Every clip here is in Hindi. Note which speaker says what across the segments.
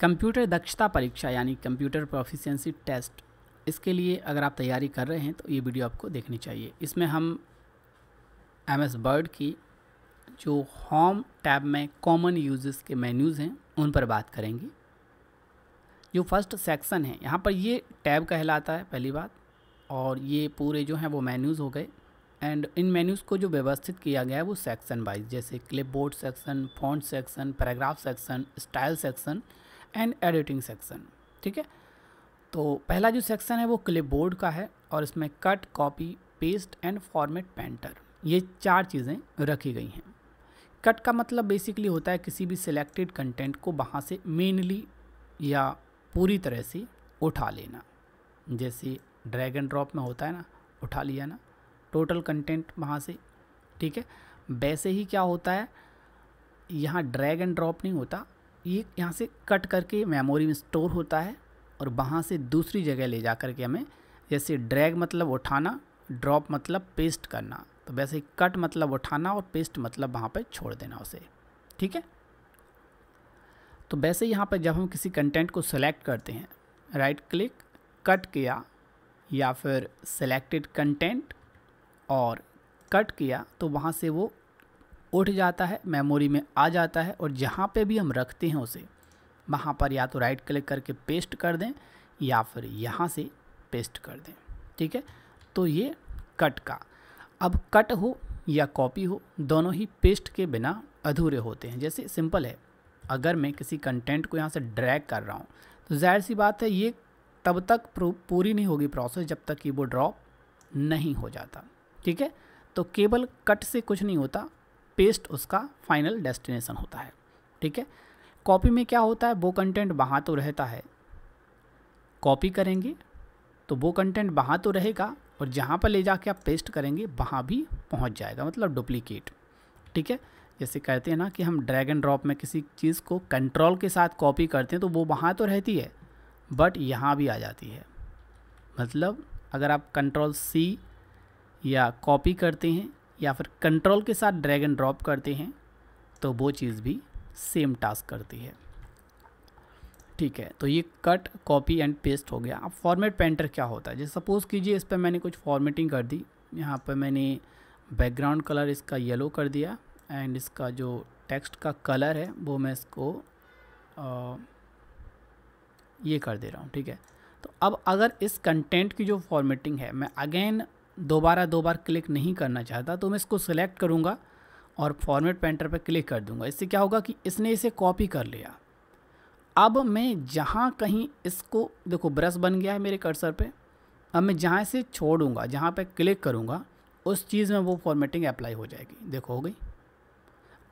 Speaker 1: कंप्यूटर दक्षता परीक्षा यानी कंप्यूटर प्रोफिशिएंसी टेस्ट इसके लिए अगर आप तैयारी कर रहे हैं तो ये वीडियो आपको देखनी चाहिए इसमें हम एम एस बर्ड की जो होम टैब में कॉमन यूजेस के मेन्यूज़ हैं उन पर बात करेंगे जो फर्स्ट सेक्शन है यहाँ पर ये टैब कहलाता है पहली बात और ये पूरे जो हैं वो मेन्यूज़ हो गए एंड इन मेन्यूज़ को जो व्यवस्थित किया गया है वो सेक्शन वाइज जैसे clipboard section font section paragraph section style section and editing section ठीक है तो पहला जो सेक्शन है वो क्लिप का है और इसमें cut copy paste and format painter ये चार चीज़ें रखी गई हैं कट का मतलब बेसिकली होता है किसी भी सिलेक्टेड कंटेंट को वहाँ से मेनली या पूरी तरह से उठा लेना जैसे ड्रैग एंड ड्रॉप में होता है ना उठा लिया ना टोटल कंटेंट वहाँ से ठीक है वैसे ही क्या होता है यहाँ ड्रैग एंड ड्रॉप नहीं होता ये यहाँ से कट करके मेमोरी में स्टोर होता है और वहाँ से दूसरी जगह ले जा कर के हमें जैसे ड्रैग मतलब उठाना ड्रॉप मतलब पेस्ट करना तो वैसे ही कट मतलब उठाना और पेस्ट मतलब वहाँ पर छोड़ देना उसे ठीक है तो वैसे यहाँ पर जब हम किसी कंटेंट को सेलेक्ट करते हैं राइट क्लिक कट किया या फिर सेलेक्टेड कंटेंट और कट किया तो वहाँ से वो उठ जाता है मेमोरी में आ जाता है और जहाँ पे भी हम रखते हैं उसे वहाँ पर या तो राइट क्लिक करके पेस्ट कर दें या फिर यहाँ से पेस्ट कर दें ठीक है तो ये कट का अब कट हो या कॉपी हो दोनों ही पेस्ट के बिना अधूरे होते हैं जैसे सिंपल है अगर मैं किसी कंटेंट को यहाँ से ड्रैग कर रहा हूँ तो जाहिर सी बात है ये तब तक पूरी नहीं होगी प्रोसेस जब तक कि वो ड्रॉप नहीं हो जाता ठीक है तो केवल कट से कुछ नहीं होता पेस्ट उसका फाइनल डेस्टिनेशन होता है ठीक है कॉपी में क्या होता है वो कंटेंट वहाँ तो रहता है कॉपी करेंगे तो वो कंटेंट वहाँ तो रहेगा और जहाँ पर ले जाके आप पेस्ट करेंगे वहाँ भी पहुँच जाएगा मतलब डुप्लीकेट ठीक है जैसे कहते हैं ना कि हम ड्रैग एंड ड्रॉप में किसी चीज़ को कंट्रोल के साथ कॉपी करते हैं तो वो वहाँ तो रहती है बट यहाँ भी आ जाती है मतलब अगर आप कंट्रोल सी या कॉपी करते हैं या फिर कंट्रोल के साथ ड्रैग एंड ड्रॉप करते हैं तो वो चीज़ भी सेम टास्क करती है ठीक है तो ये कट कॉपी एंड पेस्ट हो गया अब फॉर्मेट पेंटर क्या होता है जैसे सपोज़ कीजिए इस पर मैंने कुछ फॉर्मेटिंग कर दी यहाँ पर मैंने बैकग्राउंड कलर इसका येलो कर दिया एंड इसका जो टेक्स्ट का कलर है वो मैं इसको आ, ये कर दे रहा हूँ ठीक है तो अब अगर इस कंटेंट की जो फॉर्मेटिंग है मैं अगेन दोबारा दो बार क्लिक नहीं करना चाहता तो मैं इसको सिलेक्ट करूँगा और फॉर्मेट पेंटर पर क्लिक कर दूँगा इससे क्या होगा कि इसने इसे कॉपी कर लिया अब मैं जहाँ कहीं इसको देखो ब्रश बन गया है मेरे कर्सर पे अब मैं जहाँ इसे छोड़ूंगा जहाँ पे क्लिक करूँगा उस चीज़ में वो फॉर्मेटिंग अप्लाई हो जाएगी देखो हो गई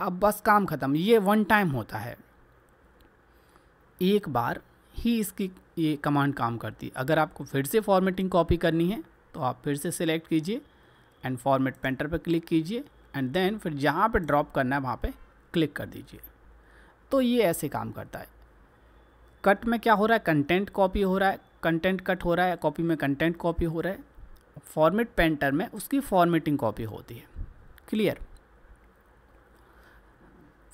Speaker 1: अब बस काम ख़त्म ये वन टाइम होता है एक बार ही इसकी ये कमांड काम करती है अगर आपको फिर से फॉर्मेटिंग कॉपी करनी है तो आप फिर से सिलेक्ट कीजिए एंड फॉर्मेट पेंटर पर क्लिक कीजिए एंड देन फिर जहाँ पर ड्रॉप करना है वहाँ पर क्लिक कर दीजिए तो ये ऐसे काम करता है कट में क्या हो रहा है कंटेंट कॉपी हो रहा है कंटेंट कट हो रहा है कॉपी में कंटेंट कॉपी हो रहा है फॉर्मेट पेंटर में उसकी फॉर्मेटिंग कॉपी होती है क्लियर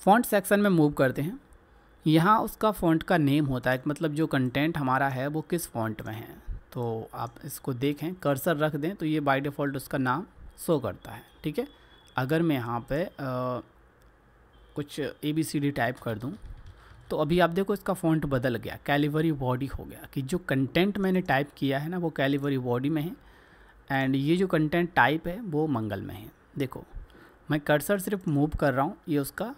Speaker 1: फॉन्ट सेक्शन में मूव करते हैं यहाँ उसका फॉन्ट का नेम होता है मतलब जो कंटेंट हमारा है वो किस फॉन्ट में है तो आप इसको देखें कर्सर रख दें तो ये बाई डिफ़ॉल्ट उसका नाम शो करता है ठीक है अगर मैं यहाँ पे आ, कुछ A B C D type कर दूँ तो अभी आप देखो इसका फ़ॉन्ट बदल गया कैलिवरी बॉडी हो गया कि जो कंटेंट मैंने टाइप किया है ना वो कैलिवरी बॉडी में है एंड ये जो कंटेंट टाइप है वो मंगल में है देखो मैं कर्सर सिर्फ मूव कर रहा हूँ ये उसका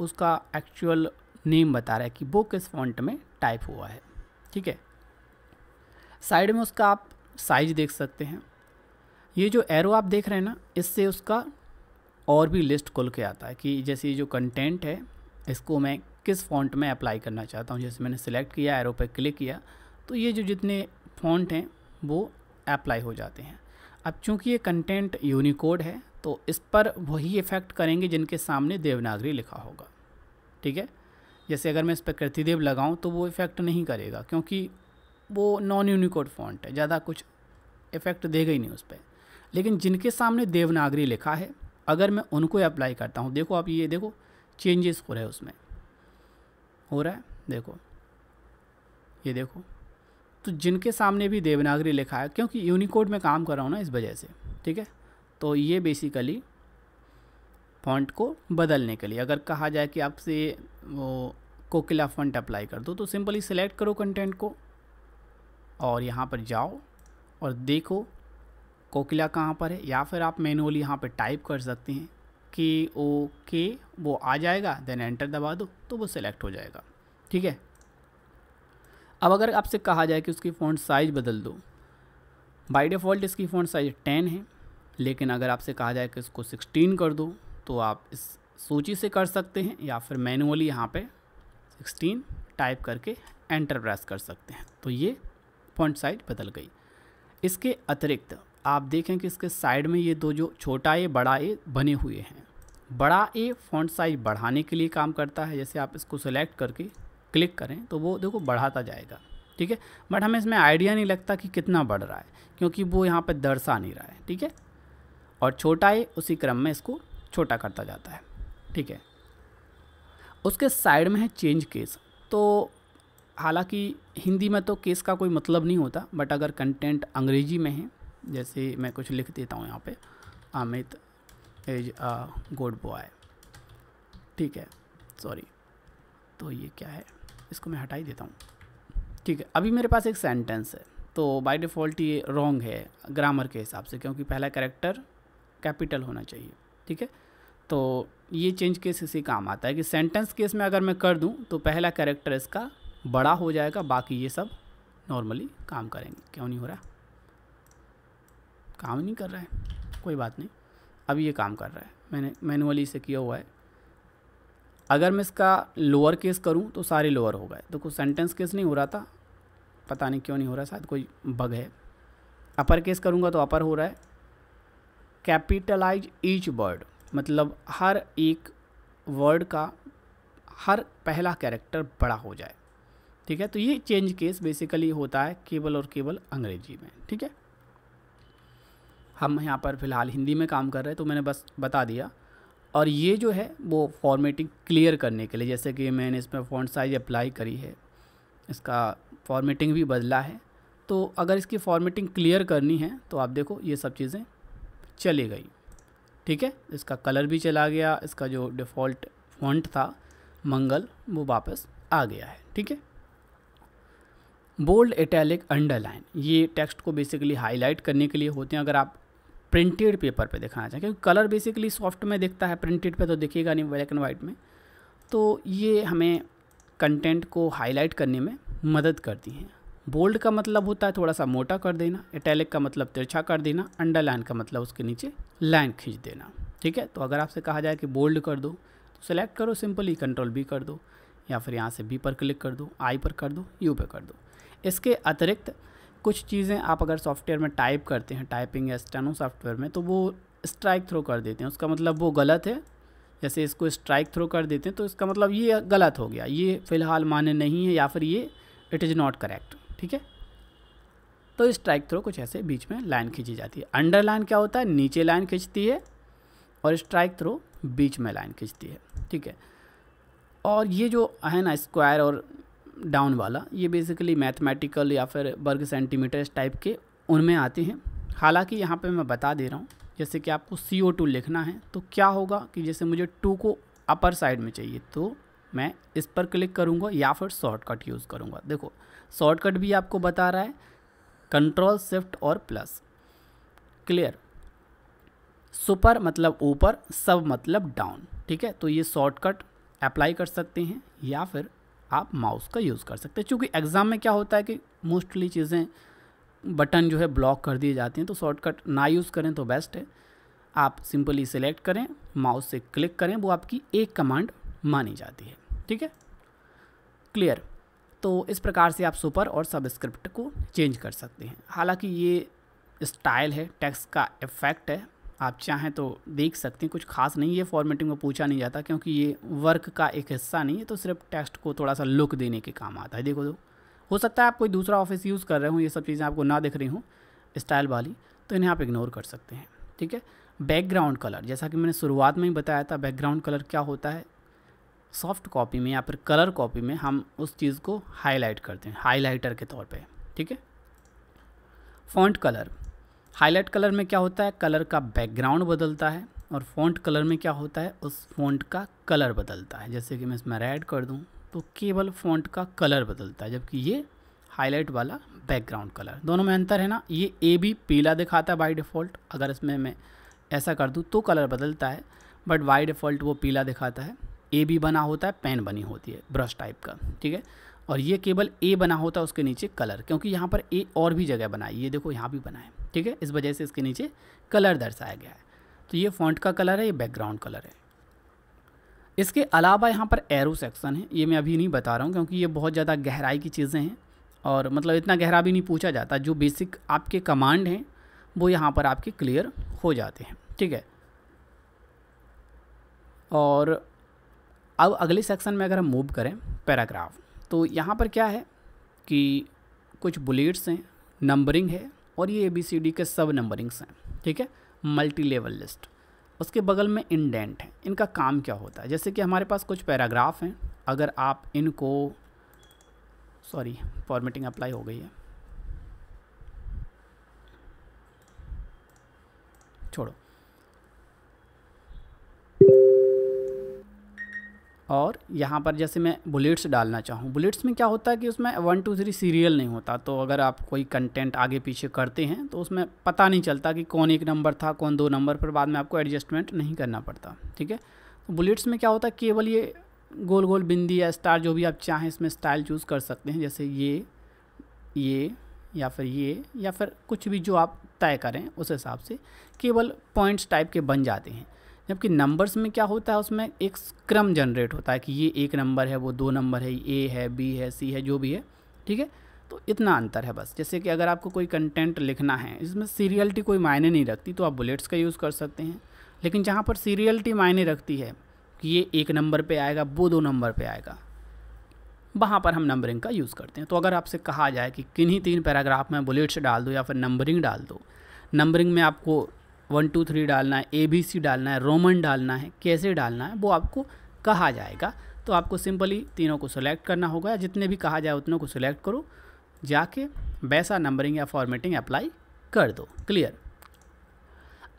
Speaker 1: उसका एक्चुअल नेम बता रहा है कि वो किस फॉन्ट में टाइप हुआ है ठीक है साइड में उसका आप साइज देख सकते हैं ये जो एरो आप देख रहे हैं ना इससे उसका और भी लिस्ट खुल के आता है कि जैसे ये जो कंटेंट है इसको मैं किस फॉन्ट में अप्लाई करना चाहता हूँ जैसे मैंने सिलेक्ट किया एरो पर क्लिक किया तो ये जो जितने फॉन्ट हैं वो अप्लाई हो जाते हैं अब चूँकि ये कंटेंट यूनिकोड है तो इस पर वही इफ़ेक्ट करेंगे जिनके सामने देवनागरी लिखा होगा ठीक है जैसे अगर मैं इस पर कृतिदेव लगाऊं तो वो इफ़ेक्ट नहीं करेगा क्योंकि वो नॉन यूनिकोड फॉन्ट है ज़्यादा कुछ इफ़ेक्ट देगा ही नहीं उस पर लेकिन जिनके सामने देवनागरी लिखा है अगर मैं उनको अप्लाई करता हूँ देखो आप ये देखो चेंजेस हो रहे हैं उसमें हो रहा है देखो ये देखो तो जिनके सामने भी देवनागरी लिखा है क्योंकि यूनिकोड में काम कर रहा हूँ ना इस वजह से ठीक है तो ये बेसिकली फॉन्ट को बदलने के लिए अगर कहा जाए कि आपसे वो कोकिला फॉन्ट अप्लाई कर दो तो सिंपली सिलेक्ट करो कंटेंट को और यहाँ पर जाओ और देखो कोकिला कहाँ पर है या फिर आप मैनुअली यहाँ पर टाइप कर सकते हैं के ओ के वो आ जाएगा देन एंटर दबा दो तो वो सिलेक्ट हो जाएगा ठीक है अब अगर आपसे कहा जाए कि उसकी फ़ॉन्ट साइज़ बदल दो बाई डिफ़ॉल्ट इसकी फ़ॉन्ट साइज़ टेन है लेकिन अगर आपसे कहा जाए कि इसको सिक्सटीन कर दो तो आप इस सूची से कर सकते हैं या फिर मैनुअली यहाँ पे सिक्सटीन टाइप करके एंटर प्रेस कर सकते हैं तो ये फॉन्ट साइज बदल गई इसके अतिरिक्त आप देखें कि इसके साइड में ये दो जो छोटा ए बड़ा ए बने हुए हैं बड़ा ए फॉन्ट साइज बढ़ाने के लिए काम करता है जैसे आप इसको सिलेक्ट करके क्लिक करें तो वो देखो बढ़ाता जाएगा ठीक है बट हमें इसमें आइडिया नहीं लगता कि कितना बढ़ रहा है क्योंकि वो यहाँ पर दर्शा नहीं रहा है ठीक है और छोटा ए उसी क्रम में इसको छोटा करता जाता है ठीक है उसके साइड में है चेंज केस तो हालांकि हिंदी में तो केस का कोई मतलब नहीं होता बट अगर कंटेंट अंग्रेजी में है जैसे मैं कुछ लिख देता हूँ यहाँ पे Amit is a good boy ठीक है सॉरी तो ये क्या है इसको मैं हटा ही देता हूँ ठीक है अभी मेरे पास एक सेंटेंस है तो बाय डिफ़ॉल्ट ये रॉन्ग है ग्रामर के हिसाब से क्योंकि पहला कैरेक्टर कैपिटल होना चाहिए ठीक है तो ये चेंज केस इसी काम आता है कि सेंटेंस केस में अगर मैं कर दूं तो पहला कैरेक्टर इसका बड़ा हो जाएगा बाकी ये सब नॉर्मली काम करेंगे क्यों नहीं हो रहा काम नहीं कर रहा है कोई बात नहीं अब ये काम कर रहा है मैंने मैनुअली इसे किया हुआ है अगर मैं इसका लोअर केस करूं तो सारे लोअर हो गए देखो तो सेंटेंस केस नहीं हो रहा था पता नहीं क्यों नहीं हो रहा शायद कोई बग है अपर केस करूंगा तो अपर हो रहा है कैपिटलाइज ईच वर्ड मतलब हर एक वर्ड का हर पहला कैरेक्टर बड़ा हो जाए ठीक है तो ये चेंज केस बेसिकली होता है केवल और केवल अंग्रेजी में ठीक है हम यहाँ पर फ़िलहाल हिंदी में काम कर रहे हैं तो मैंने बस बता दिया और ये जो है वो फॉर्मेटिंग क्लियर करने के लिए जैसे कि मैंने इसमें फ़ॉन्ट साइज़ अप्लाई करी है इसका फॉर्मेटिंग भी बदला है तो अगर इसकी फॉर्मेटिंग क्लियर करनी है तो आप देखो ये सब चीज़ें चली गई ठीक है इसका कलर भी चला गया इसका जो डिफ़ॉल्ट फॉन्ट था मंगल वो वापस आ गया है ठीक है बोल्ड इटैलिक अंडरलाइन ये टेक्स्ट को बेसिकली हाईलाइट करने के लिए होते हैं अगर आप प्रिंटेड पेपर पे दिखाना चाहें क्योंकि कलर बेसिकली सॉफ्ट में दिखता है प्रिंटेड पे तो दिखेगा नहीं ब्लैक एंड वाइट में तो ये हमें कंटेंट को हाईलाइट करने में मदद करती हैं बोल्ड का मतलब होता है थोड़ा सा मोटा कर देना इटैलिक का मतलब तिरछा कर देना अंडरलाइन का मतलब उसके नीचे लाइन खींच देना ठीक है तो अगर आपसे कहा जाए कि बोल्ड कर दो तो सेलेक्ट करो सिंपली कंट्रोल बी कर दो या फिर यहाँ से बी पर क्लिक कर दो आई पर कर दो यू पर कर दो इसके अतिरिक्त कुछ चीज़ें आप अगर सॉफ्टवेयर में टाइप करते हैं टाइपिंग या स्टेनो सॉफ्टवेयर में तो वो स्ट्राइक थ्रो कर देते हैं उसका मतलब वो गलत है जैसे इसको स्ट्राइक थ्रो कर देते हैं तो इसका मतलब ये गलत हो गया ये फ़िलहाल मान्य नहीं है या फिर ये इट इज़ नॉट करेक्ट ठीक है तो स्ट्राइक थ्रो कुछ ऐसे बीच में लाइन खींची जाती है अंडर लाइन क्या होता है नीचे लाइन खींचती है और स्ट्राइक थ्रो बीच में लाइन खींचती है ठीक है और ये जो है ना स्क्वायर और डाउन वाला ये बेसिकली मैथमेटिकल या फिर वर्ग सेंटीमीटर टाइप के उनमें आते हैं हालांकि यहाँ पे मैं बता दे रहा हूँ जैसे कि आपको सी ओ टू लिखना है तो क्या होगा कि जैसे मुझे टू को अपर साइड में चाहिए तो मैं इस पर क्लिक करूँगा या फिर शॉर्टकट यूज़ करूँगा देखो शॉर्टकट भी आपको बता रहा है कंट्रोल शिफ्ट और प्लस क्लियर सुपर मतलब ऊपर सब मतलब डाउन ठीक है तो ये शॉर्टकट अप्लाई कर सकते हैं या फिर आप माउस का यूज़ कर सकते हैं क्योंकि एग्ज़ाम में क्या होता है कि मोस्टली चीज़ें बटन जो है ब्लॉक कर दिए जाती हैं तो शॉर्टकट ना यूज़ करें तो बेस्ट है आप सिंपली सिलेक्ट करें माउस से क्लिक करें वो आपकी एक कमांड मानी जाती है ठीक है क्लियर तो इस प्रकार से आप सुपर और सबस्क्रिप्ट को चेंज कर सकते हैं हालांकि ये स्टाइल है टेक्स्ट का इफेक्ट है आप चाहें तो देख सकते हैं कुछ खास नहीं है फॉर्मेटिंग में पूछा नहीं जाता क्योंकि ये वर्क का एक हिस्सा नहीं है तो सिर्फ टेक्स्ट को थोड़ा सा लुक देने के काम आता है देखो तो हो सकता है आप कोई दूसरा ऑफिस यूज़ कर रहे हो ये सब चीज़ें आपको ना दिख रही हूँ स्टाइल वाली तो इन्हें आप इग्नोर कर सकते हैं ठीक है बैकग्राउंड कलर जैसा कि मैंने शुरुआत में ही बताया था बैकग्राउंड कलर क्या होता है सॉफ्ट कॉपी में या फिर कलर कॉपी में हम उस चीज़ को हाईलाइट करते हैं हाईलाइटर के तौर पे ठीक है फॉन्ट कलर हाईलाइट कलर में क्या होता है कलर का बैकग्राउंड बदलता है और फॉन्ट कलर में क्या होता है उस फॉन्ट का कलर बदलता है जैसे कि मैं इसमें रेड कर दूँ तो केवल फॉन्ट का कलर बदलता है जबकि ये हाईलाइट वाला बैकग्राउंड कलर दोनों में अंतर है ना ये ए भी पीला दिखाता है बाई डिफ़ॉल्ट अगर इसमें मैं ऐसा कर दूँ तो कलर बदलता है बट बाई डिफ़ॉल्ट वो पीला दिखाता है ए भी बना होता है पेन बनी होती है ब्रश टाइप का ठीक है और ये केवल ए बना होता है उसके नीचे कलर क्योंकि यहाँ पर ए और भी जगह बनाई ये देखो यहाँ भी बना है ठीक है इस वजह से इसके नीचे कलर दर्शाया गया है तो ये फॉन्ट का कलर है ये बैकग्राउंड कलर है इसके अलावा यहाँ पर एरो सेक्शन है ये मैं अभी नहीं बता रहा हूँ क्योंकि ये बहुत ज़्यादा गहराई की चीज़ें हैं और मतलब इतना गहरा भी नहीं पूछा जाता जो बेसिक आपके कमांड हैं वो यहाँ पर आपके क्लियर हो जाते हैं ठीक है और अब अगले सेक्शन में अगर हम मूव करें पैराग्राफ तो यहाँ पर क्या है कि कुछ बुलेट्स हैं नंबरिंग है और ये ए बी सी डी के सब नंबरिंग्स हैं ठीक है मल्टी लेवल लिस्ट उसके बगल में इंडेंट है इनका काम क्या होता है जैसे कि हमारे पास कुछ पैराग्राफ हैं अगर आप इनको सॉरी फॉर्मेटिंग अप्लाई हो गई है छोड़ो और यहाँ पर जैसे मैं बुलेट्स डालना चाहूँ बुलेट्स में क्या होता है कि उसमें वन टू थ्री सीरियल नहीं होता तो अगर आप कोई कंटेंट आगे पीछे करते हैं तो उसमें पता नहीं चलता कि कौन एक नंबर था कौन दो नंबर पर बाद में आपको एडजस्टमेंट नहीं करना पड़ता ठीक है तो बुलेट्स में क्या होता है केवल ये गोल गोल बिंदी या स्टार जो भी आप चाहें इसमें स्टाइल चूज़ कर सकते हैं जैसे ये ये या फिर ये या फिर कुछ भी जो आप तय करें उस हिसाब से केवल पॉइंट्स टाइप के बन जाते हैं जबकि नंबर्स में क्या होता है उसमें एक क्रम जनरेट होता है कि ये एक नंबर है वो दो नंबर है ए है बी है सी है जो भी है ठीक है तो इतना अंतर है बस जैसे कि अगर आपको कोई कंटेंट लिखना है इसमें सीरियलिटी कोई मायने नहीं रखती तो आप बुलेट्स का यूज़ कर सकते हैं लेकिन जहाँ पर सीरियलिटी मायने रखती है कि ये एक नंबर पर आएगा वो दो नंबर पर आएगा वहाँ पर हम नंबरिंग का यूज़ करते हैं तो अगर आपसे कहा जाए कि किन्हीं तीन पैराग्राफ में बुलेट्स डाल दो या फिर नंबरिंग डाल दो नंबरिंग में आपको वन टू थ्री डालना है ए बी सी डालना है रोमन डालना है कैसे डालना है वो आपको कहा जाएगा तो आपको सिंपली तीनों को सिलेक्ट करना होगा जितने भी कहा जाए उतनों को सिलेक्ट करो जाके वैसा नंबरिंग या फॉर्मेटिंग अप्लाई कर दो क्लियर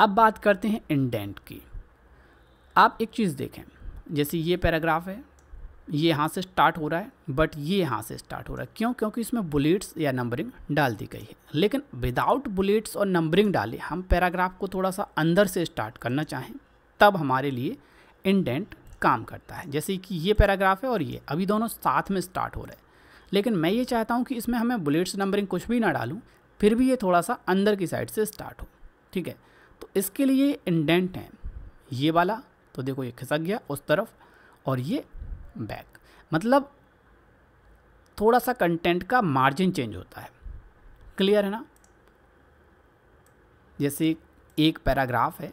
Speaker 1: अब बात करते हैं इंडेंट की आप एक चीज़ देखें जैसे ये पैराग्राफ है ये यहाँ से स्टार्ट हो रहा है बट ये यहाँ से स्टार्ट हो रहा है क्यों क्योंकि इसमें बुलेट्स या नंबरिंग डाल दी गई है लेकिन विदाउट बुलेट्स और नंबरिंग डाले हम पैराग्राफ को थोड़ा सा अंदर से स्टार्ट करना चाहें तब हमारे लिए इंडेंट काम करता है जैसे कि ये पैराग्राफ है और ये अभी दोनों साथ में स्टार्ट हो रहे हैं लेकिन मैं ये चाहता हूँ कि इसमें हमें बुलेट्स नंबरिंग कुछ भी ना डालूँ फिर भी ये थोड़ा सा अंदर की साइड से स्टार्ट हो ठीक है तो इसके लिए इंडेंट है ये वाला तो देखो ये खिसक गया उस तरफ और ये बैक मतलब थोड़ा सा कंटेंट का मार्जिन चेंज होता है क्लियर है ना जैसे एक पैराग्राफ है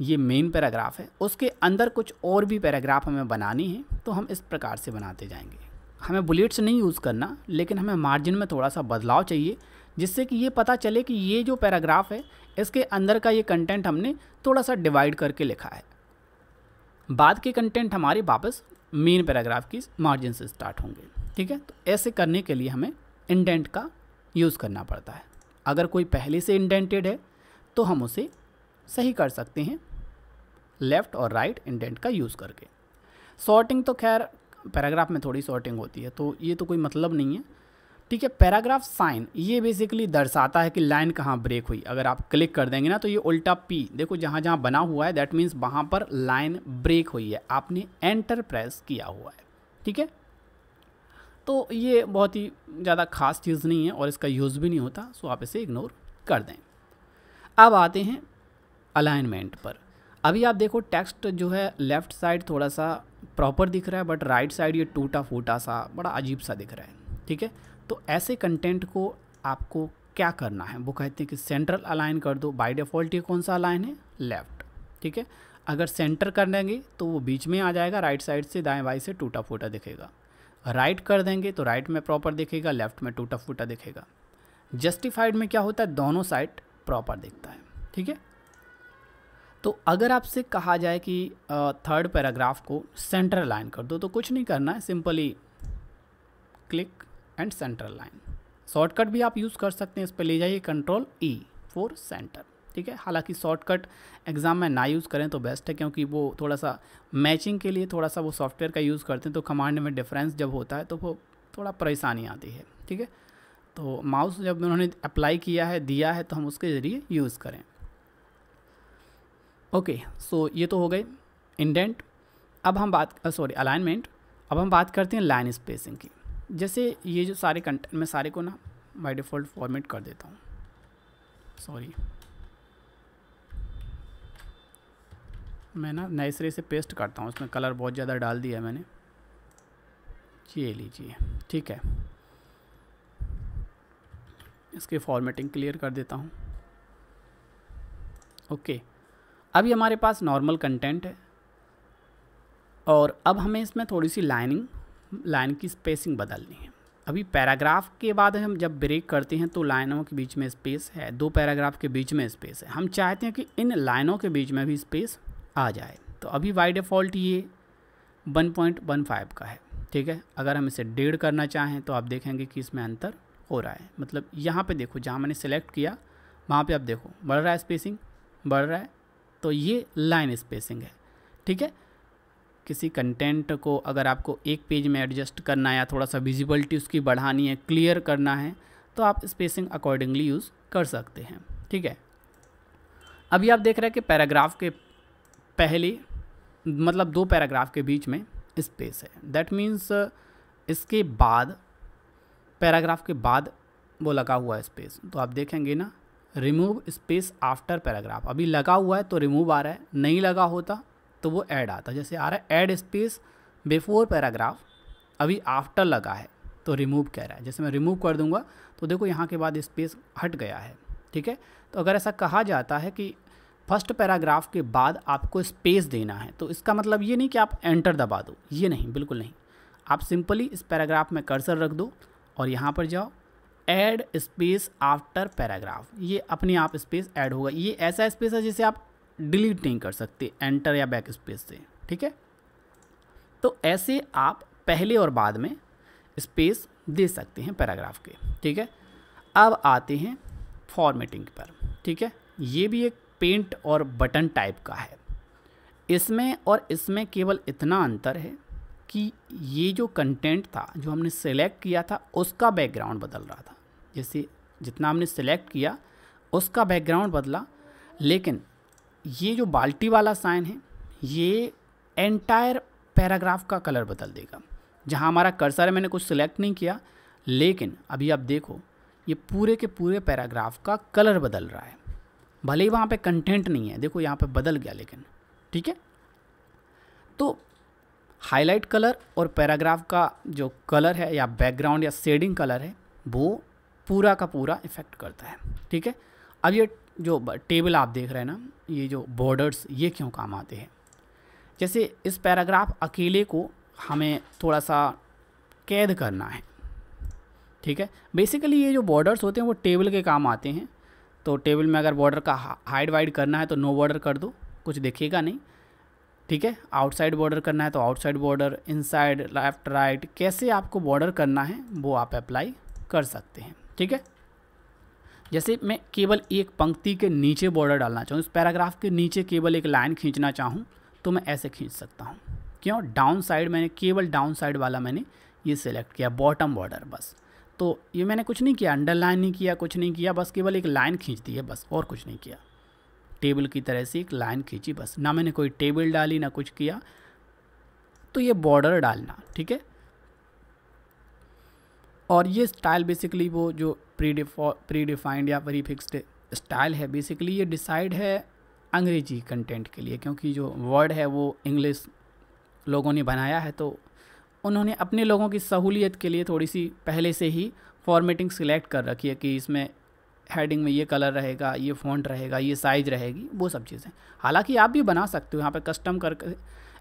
Speaker 1: ये मेन पैराग्राफ है उसके अंदर कुछ और भी पैराग्राफ हमें बनानी है तो हम इस प्रकार से बनाते जाएंगे हमें बुलेट्स नहीं यूज़ करना लेकिन हमें मार्जिन में थोड़ा सा बदलाव चाहिए जिससे कि ये पता चले कि ये जो पैराग्राफ है इसके अंदर का ये कंटेंट हमने थोड़ा सा डिवाइड करके लिखा है बाद के कंटेंट हमारे वापस मेन पैराग्राफ की मार्जिन से स्टार्ट होंगे ठीक है तो ऐसे करने के लिए हमें इंडेंट का यूज़ करना पड़ता है अगर कोई पहले से इंडेंटेड है तो हम उसे सही कर सकते हैं लेफ़्ट और राइट right इंडेंट का यूज़ करके सॉर्टिंग तो खैर पैराग्राफ में थोड़ी सॉर्टिंग होती है तो ये तो कोई मतलब नहीं है ठीक है पैराग्राफ साइन ये बेसिकली दर्शाता है कि लाइन कहाँ ब्रेक हुई अगर आप क्लिक कर देंगे ना तो ये उल्टा पी देखो जहाँ जहाँ बना हुआ है दैट मीन्स वहाँ पर लाइन ब्रेक हुई है आपने एंटर प्रेस किया हुआ है ठीक है तो ये बहुत ही ज़्यादा खास चीज़ नहीं है और इसका यूज़ भी नहीं होता सो आप इसे इग्नोर कर दें अब आते हैं अलाइनमेंट पर अभी आप देखो टेक्स्ट जो है लेफ़्ट साइड थोड़ा सा प्रॉपर दिख रहा है बट राइट साइड ये टूटा फूटा सा बड़ा अजीब सा दिख रहा है ठीक है तो ऐसे कंटेंट को आपको क्या करना है वो कहते हैं कि सेंट्रल अलाइन कर दो बाय डिफ़ॉल्ट ये कौन सा अलाइन है लेफ़्ट ठीक है अगर सेंटर कर देंगे तो वो बीच में आ जाएगा राइट साइड से दाएं बाएं से टूटा फूटा दिखेगा राइट कर देंगे तो राइट में प्रॉपर दिखेगा लेफ्ट में टूटा फूटा दिखेगा जस्टिफाइड में क्या होता है दोनों साइड प्रॉपर दिखता है ठीक है तो अगर आपसे कहा जाए कि थर्ड पैराग्राफ को सेंटर अलाइन कर दो तो कुछ नहीं करना है simply click and centre line shortcut भी आप यूज़ कर सकते हैं इस पर ले जाइए कंट्रोल ई फॉर सेंटर ठीक है हालांकि शॉर्टकट एग्ज़ाम में ना यूज़ करें तो बेस्ट है क्योंकि वो थोड़ा सा मैचिंग के लिए थोड़ा सा वो सॉफ्टवेयर का यूज़ करते हैं तो कमांड में डिफरेंस जब होता है तो वो थोड़ा परेशानी आती है ठीक है तो माउस जब उन्होंने अप्लाई किया है दिया है तो हम उसके ज़रिए यूज़ करें ओके सो so ये तो हो गए इंडेंट अब हम बात सॉरी अलाइनमेंट अब हम बात करते हैं लाइन स्पेसिंग की जैसे ये जो सारे कंटेंट मैं सारे को ना बाय डिफ़ॉल्ट फॉर्मेट कर देता हूँ सॉरी मैं ना नए सिरे से पेस्ट करता हूँ उसमें कलर बहुत ज़्यादा डाल दिया मैंने ये लीजिए ठीक है इसकी फॉर्मेटिंग क्लियर कर देता हूँ ओके अभी हमारे पास नॉर्मल कंटेंट है और अब हमें इसमें थोड़ी सी लाइनिंग लाइन की स्पेसिंग बदलनी है अभी पैराग्राफ के बाद हम जब ब्रेक करते हैं तो लाइनों के बीच में स्पेस है दो पैराग्राफ के बीच में स्पेस है हम चाहते हैं कि इन लाइनों के बीच में भी स्पेस आ जाए तो अभी वाई डिफ़ॉल्ट ये 1.15 का है ठीक है अगर हम इसे डेढ़ करना चाहें तो आप देखेंगे कि इसमें अंतर हो रहा है मतलब यहाँ पर देखो जहाँ मैंने सेलेक्ट किया वहाँ पर आप देखो बढ़ रहा है स्पेसिंग बढ़ रहा है तो ये लाइन स्पेसिंग है ठीक है किसी कंटेंट को अगर आपको एक पेज में एडजस्ट करना है या थोड़ा सा विजिबिलिटी उसकी बढ़ानी है क्लियर करना है तो आप स्पेसिंग अकॉर्डिंगली यूज़ कर सकते हैं ठीक है अभी आप देख रहे हैं कि पैराग्राफ के पहले मतलब दो पैराग्राफ के बीच में स्पेस है दैट मीन्स इसके बाद पैराग्राफ के बाद वो लगा हुआ है स्पेस तो आप देखेंगे ना रिमूव स्पेस आफ्टर पैराग्राफ अभी लगा हुआ है तो रिमूव आ रहा है नहीं लगा होता तो वो ऐड आता है जैसे आ रहा है ऐड स्पेस बिफोर पैराग्राफ अभी आफ्टर लगा है तो रिमूव कह रहा है जैसे मैं रिमूव कर दूंगा तो देखो यहाँ के बाद स्पेस हट गया है ठीक है तो अगर ऐसा कहा जाता है कि फर्स्ट पैराग्राफ के बाद आपको स्पेस देना है तो इसका मतलब ये नहीं कि आप एंटर दबा दो ये नहीं बिल्कुल नहीं आप सिंपली इस पैराग्राफ में कर्सर रख दो और यहाँ पर जाओ ऐड स्पेस आफ्टर पैराग्राफ ये अपने आप स्पेस ऐड होगा ये ऐसा स्पेस है जिसे आप डिलीट नहीं कर सकते एंटर या बैक स्पेस से ठीक है तो ऐसे आप पहले और बाद में स्पेस दे सकते हैं पैराग्राफ के ठीक है अब आते हैं फॉर्मेटिंग पर ठीक है ये भी एक पेंट और बटन टाइप का है इसमें और इसमें केवल इतना अंतर है कि ये जो कंटेंट था जो हमने सेलेक्ट किया था उसका बैकग्राउंड बदल रहा था जैसे जितना हमने सेलेक्ट किया उसका बैकग्राउंड बदला लेकिन ये जो बाल्टी वाला साइन है ये एंटायर पैराग्राफ का कलर बदल देगा जहाँ हमारा कर्सर है मैंने कुछ सिलेक्ट नहीं किया लेकिन अभी आप देखो ये पूरे के पूरे पैराग्राफ का कलर बदल रहा है भले ही वहाँ पे कंटेंट नहीं है देखो यहाँ पे बदल गया लेकिन ठीक है तो हाईलाइट कलर और पैराग्राफ का जो कलर है या बैकग्राउंड या शेडिंग कलर है वो पूरा का पूरा इफ़ेक्ट करता है ठीक है अब ये जो टेबल आप देख रहे हैं ना ये जो बॉर्डर्स ये क्यों काम आते हैं जैसे इस पैराग्राफ अकेले को हमें थोड़ा सा कैद करना है ठीक है बेसिकली ये जो बॉर्डर्स होते हैं वो टेबल के काम आते हैं तो टेबल में अगर बॉर्डर का हाइड वाइड करना है तो नो बॉर्डर कर दो कुछ देखेगा नहीं ठीक है आउटसाइड बॉर्डर करना है तो outside border inside left right कैसे आपको बॉर्डर करना है वो आप अप्लाई कर सकते हैं ठीक है जैसे मैं केवल एक पंक्ति के नीचे बॉर्डर डालना चाहूँ इस पैराग्राफ के नीचे केवल एक लाइन खींचना चाहूँ तो मैं ऐसे खींच सकता हूँ क्यों डाउन साइड मैंने केवल डाउन साइड वाला मैंने ये सिलेक्ट किया बॉटम बॉर्डर बस तो ये मैंने कुछ नहीं किया अंडरलाइन नहीं किया कुछ नहीं किया बस केवल एक लाइन खींच दी है बस और कुछ नहीं किया टेबल की तरह से एक लाइन खींची बस ना मैंने कोई टेबल डाली ना कुछ किया तो ये बॉर्डर डालना ठीक है और ये स्टाइल बेसिकली वो जो प्री प्री डिफाइंड या प्री फिक्सड स्टाइल है बेसिकली ये डिसाइड है अंग्रेजी कंटेंट के लिए क्योंकि जो वर्ड है वो इंग्लिश लोगों ने बनाया है तो उन्होंने अपने लोगों की सहूलियत के लिए थोड़ी सी पहले से ही फॉर्मेटिंग सिलेक्ट कर रखी है कि इसमें हेडिंग में ये कलर रहेगा ये फ़ॉन्ट रहेगा ये साइज़ रहेगी वो सब चीज़ें हालांकि आप भी बना सकते हो यहाँ पर कस्टम कर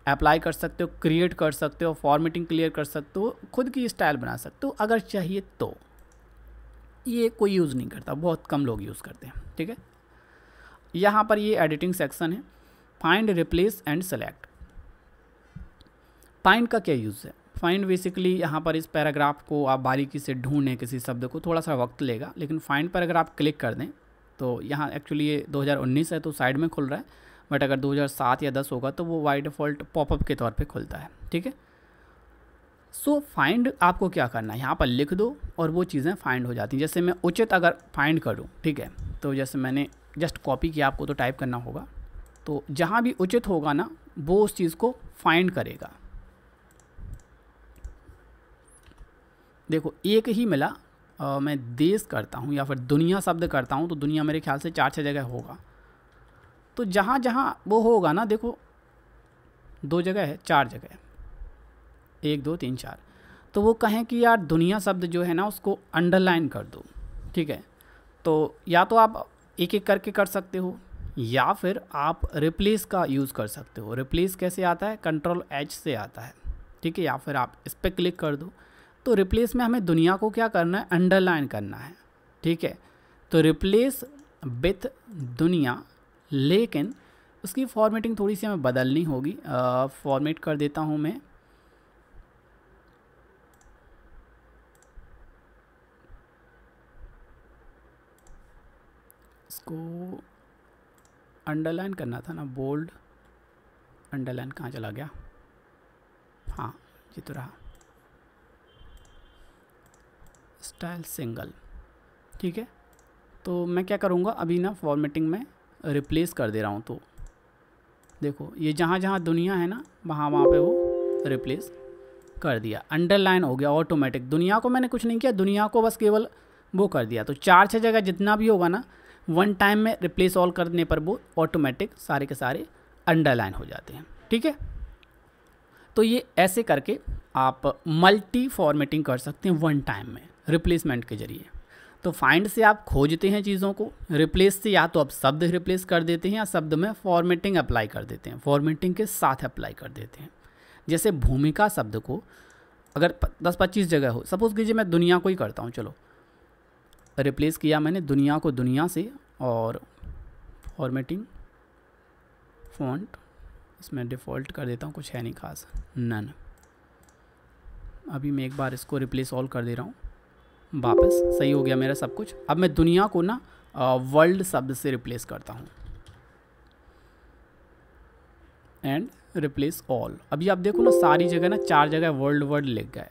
Speaker 1: अप्लाई कर सकते हो क्रिएट कर सकते हो फॉर्मेटिंग क्लियर कर सकते हो खुद की स्टाइल बना सकते हो अगर चाहिए तो ये कोई यूज़ नहीं करता बहुत कम लोग यूज़ करते हैं ठीक है यहाँ पर ये एडिटिंग सेक्शन है find replace and select find का क्या यूज़ है फाइंड बेसिकली यहाँ पर इस पैराग्राफ को आप बारीकी से ढूंढें किसी शब्द को थोड़ा सा वक्त लेगा लेकिन फाइंड पर अगर आप क्लिक कर दें तो यहाँ एक्चुअली ये 2019 है तो साइड में खुल रहा है बट अगर 2007 या 10 होगा तो वो वाई डिफ़ॉल्ट पॉपअप के तौर पे खुलता है ठीक है सो so, फाइंड आपको क्या करना है यहाँ पर लिख दो और वो चीज़ें फाइंड हो जाती हैं जैसे मैं उचित अगर फाइंड करूँ ठीक है तो जैसे मैंने जस्ट कॉपी किया आपको तो टाइप करना होगा तो जहाँ भी उचित होगा ना वो उस चीज़ को फाइंड करेगा देखो एक ही मिला आ, मैं देश करता हूँ या फिर दुनिया शब्द करता हूँ तो दुनिया मेरे ख्याल से चार छः जगह होगा तो जहाँ जहाँ वो होगा ना देखो दो जगह है चार जगह है एक दो तीन चार तो वो कहें कि यार दुनिया शब्द जो है ना उसको अंडरलाइन कर दो ठीक है तो या तो आप एक एक करके कर सकते हो या फिर आप रिप्लेस का यूज़ कर सकते हो रिप्लेस कैसे आता है कंट्रोल एच से आता है ठीक है या फिर आप इस पर क्लिक कर दो तो रिप्लेस में हमें दुनिया को क्या करना है अंडरलाइन करना है ठीक है तो रिप्लेस विथ दुनिया लेकिन उसकी फॉर्मेटिंग थोड़ी सी हमें बदलनी होगी फॉर्मेट कर देता हूँ मैं इसको अंडरलाइन करना था ना बोल्ड अंडरलाइन कहाँ चला गया हाँ ये तो रहा स्टाइल सिंगल ठीक है तो मैं क्या करूँगा अभी ना फॉर्मेटिंग में रिप्लेस कर दे रहा हूँ तो देखो ये जहाँ जहाँ दुनिया है ना वहाँ वहाँ पे वो रिप्लेस कर दिया अंडरलाइन हो गया ऑटोमेटिक दुनिया को मैंने कुछ नहीं किया दुनिया को बस केवल वो कर दिया तो चार छः जगह जितना भी होगा ना वन टाइम में रिप्लेस ऑल करने पर वो ऑटोमेटिक सारे के सारे अंडरलाइन हो जाते हैं ठीक है तो ये ऐसे करके आप मल्टी फॉर्मेटिंग कर सकते हैं वन टाइम में रिप्लेसमेंट के जरिए तो फाइंड से आप खोजते हैं चीज़ों को रिप्लेस से या तो आप शब्द रिप्लेस कर देते हैं या शब्द में फॉर्मेटिंग अप्लाई कर देते हैं फॉर्मेटिंग के साथ अप्लाई कर देते हैं जैसे भूमिका शब्द को अगर दस पच्चीस जगह हो सपोज़ कीजिए मैं दुनिया को ही करता हूँ चलो रिप्लेस किया मैंने दुनिया को दुनिया से और फॉर्मेटिंग फॉन्ट इसमें डिफ़ॉल्ट कर देता हूँ कुछ है नहीं खास नन अभी मैं एक बार इसको रिप्लेस ऑल कर दे रहा हूँ वापस सही हो गया मेरा सब कुछ अब मैं दुनिया को ना वर्ल्ड शब्द से रिप्लेस करता हूँ एंड रिप्लेस ऑल अभी आप देखो ना सारी जगह ना चार जगह वर्ल्ड वर्ल्ड लिख गए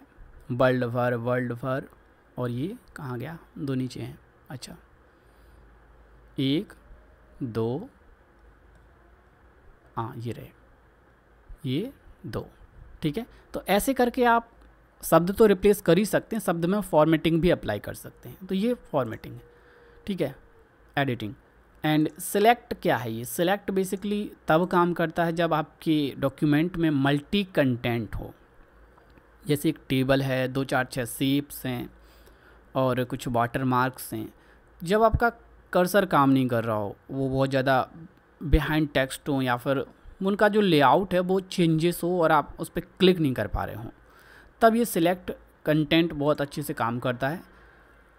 Speaker 1: वर्ल्ड भर वर्ल्ड भर और ये कहाँ गया दो नीचे हैं अच्छा एक दो हाँ ये रहे ये दो ठीक है तो ऐसे करके आप शब्द तो रिप्लेस कर ही सकते हैं शब्द में फॉर्मेटिंग भी अप्लाई कर सकते हैं तो ये फॉर्मेटिंग है ठीक है एडिटिंग एंड सेलेक्ट क्या है ये सिलेक्ट बेसिकली तब काम करता है जब आपके डॉक्यूमेंट में मल्टी कंटेंट हो जैसे एक टेबल है दो चार छः सीप्स हैं और कुछ वाटर मार्क्स हैं जब आपका कर्सर काम नहीं कर रहा हो वो बहुत ज़्यादा बिहाइंड टेक्स्ट हो या फिर उनका जो लेआउट है वो चेंजेस हो और आप उस पर क्लिक नहीं कर पा रहे हों तब ये सिलेक्ट कंटेंट बहुत अच्छे से काम करता है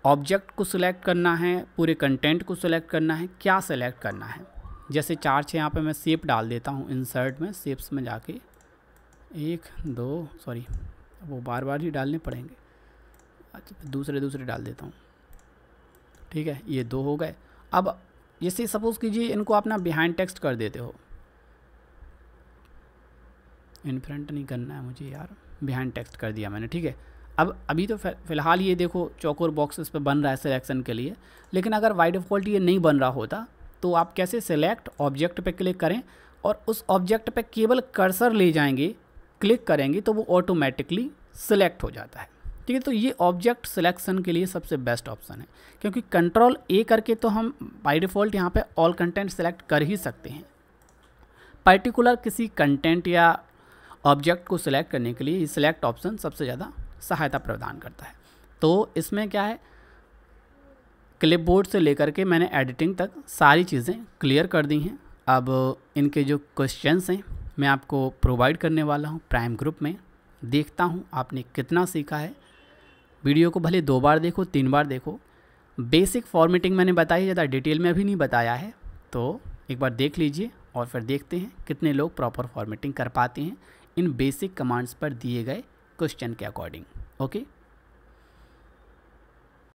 Speaker 1: ऑब्जेक्ट को सिलेक्ट करना है पूरे कंटेंट को सिलेक्ट करना है क्या सिलेक्ट करना है जैसे चार छः यहाँ पे मैं सेप डाल देता हूँ इंसर्ट में सेप्स में जाके एक दो सॉरी वो बार बार ही डालने पड़ेंगे अच्छा दूसरे दूसरे डाल देता हूँ ठीक है ये दो हो गए अब जैसे सपोज़ कीजिए इनको आप ना बिहाइंड टेक्स्ट कर देते हो इन फ्रंट नहीं करना है मुझे यार बिहाइंड टेक्स्ट कर दिया मैंने ठीक है अब अभी तो फिलहाल ये देखो चौकोर बॉक्स इस पर बन रहा है सिलेक्शन के लिए लेकिन अगर वाइड ऑफ क्वालिटी ये नहीं बन रहा होता तो आप कैसे सिलेक्ट ऑब्जेक्ट पे क्लिक करें और उस ऑब्जेक्ट पे केवल कर्सर ले जाएंगे क्लिक करेंगे तो वो ऑटोमेटिकली सिलेक्ट हो जाता है ठीक है तो ये ऑब्जेक्ट सिलेक्शन के लिए सबसे बेस्ट ऑप्शन है क्योंकि कंट्रोल ए करके तो हम बाई डिफ़ॉल्ट यहाँ पे ऑल कंटेंट सेलेक्ट कर ही सकते हैं पर्टिकुलर किसी कंटेंट या ऑब्जेक्ट को सिलेक्ट करने के लिए ये सिलेक्ट ऑप्शन सबसे ज़्यादा सहायता प्रदान करता है तो इसमें क्या है क्लिपबोर्ड से लेकर के मैंने एडिटिंग तक सारी चीज़ें क्लियर कर दी हैं अब इनके जो क्वेश्चंस हैं मैं आपको प्रोवाइड करने वाला हूँ प्राइम ग्रुप में देखता हूँ आपने कितना सीखा है वीडियो को भले दो बार देखो तीन बार देखो बेसिक फॉर्मेटिंग मैंने बताई ज़्यादा डिटेल में अभी नहीं बताया है तो एक बार देख लीजिए और फिर देखते हैं कितने लोग प्रॉपर फॉर्मेटिंग कर पाते हैं इन बेसिक कमांड्स पर दिए गए क्वेश्चन के अकॉर्डिंग ओके